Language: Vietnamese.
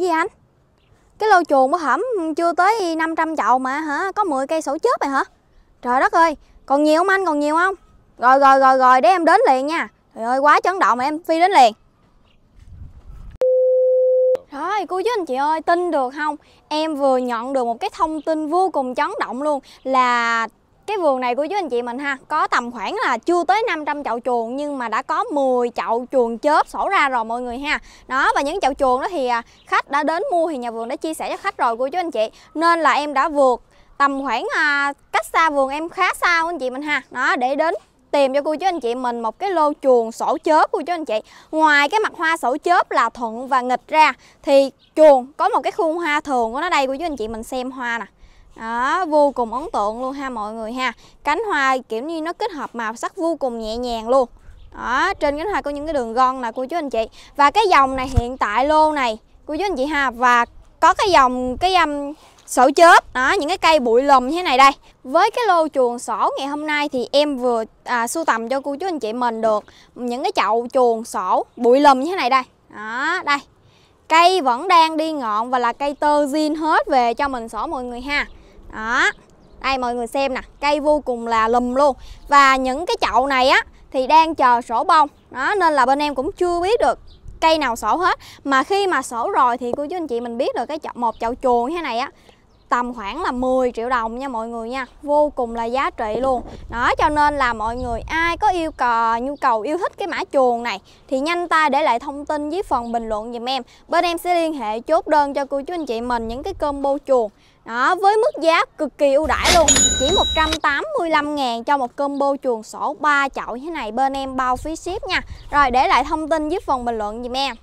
gì anh cái lô chuồng mới hẩm chưa tới 500 chậu mà hả có 10 cây sổ chớp này hả trời đất ơi còn nhiều không anh còn nhiều không rồi rồi rồi rồi để em đến liền nha trời ơi quá chấn động em phi đến liền rồi cô chú anh chị ơi tin được không em vừa nhận được một cái thông tin vô cùng chấn động luôn là cái vườn này của chú anh chị mình ha Có tầm khoảng là chưa tới 500 chậu chuồng Nhưng mà đã có 10 chậu chuồng chớp sổ ra rồi mọi người ha Đó và những chậu chuồng đó thì à, khách đã đến mua Thì nhà vườn đã chia sẻ cho khách rồi của chú anh chị Nên là em đã vượt tầm khoảng à, cách xa vườn em khá xa của anh chị mình ha Đó để đến tìm cho cô chú anh chị mình một cái lô chuồng sổ chớp của chú anh chị ngoài cái mặt hoa sổ chớp là thuận và nghịch ra thì chuồng có một cái khuôn hoa thường của nó đây của chú anh chị mình xem hoa nè đó vô cùng ấn tượng luôn ha mọi người ha cánh hoa kiểu như nó kết hợp màu sắc vô cùng nhẹ nhàng luôn đó trên cánh hoa có những cái đường gòn nè cô chú anh chị và cái dòng này hiện tại lô này cô chú anh chị ha và có cái dòng cái um, sổ chớp đó những cái cây bụi lùm như thế này đây với cái lô chuồng sổ ngày hôm nay thì em vừa à, sưu tầm cho cô chú anh chị mình được những cái chậu chuồng sổ bụi lùm như thế này đây đó đây cây vẫn đang đi ngọn và là cây tơ zin hết về cho mình sổ mọi người ha đó đây mọi người xem nè cây vô cùng là lùm luôn và những cái chậu này á thì đang chờ sổ bông đó nên là bên em cũng chưa biết được cây nào sổ hết mà khi mà sổ rồi thì cô chú anh chị mình biết được cái chậu một chậu chuồng như thế này á tầm khoảng là 10 triệu đồng nha mọi người nha vô cùng là giá trị luôn đó cho nên là mọi người ai có yêu cầu nhu cầu yêu thích cái mã chuồng này thì nhanh tay để lại thông tin dưới phần bình luận dùm em bên em sẽ liên hệ chốt đơn cho cô chú anh chị mình những cái combo chuồng đó, với mức giá cực kỳ ưu đãi luôn Chỉ 185 ngàn cho một combo chuồng sổ 3 chậu như thế này Bên em bao phí ship nha Rồi để lại thông tin dưới phần bình luận dùm em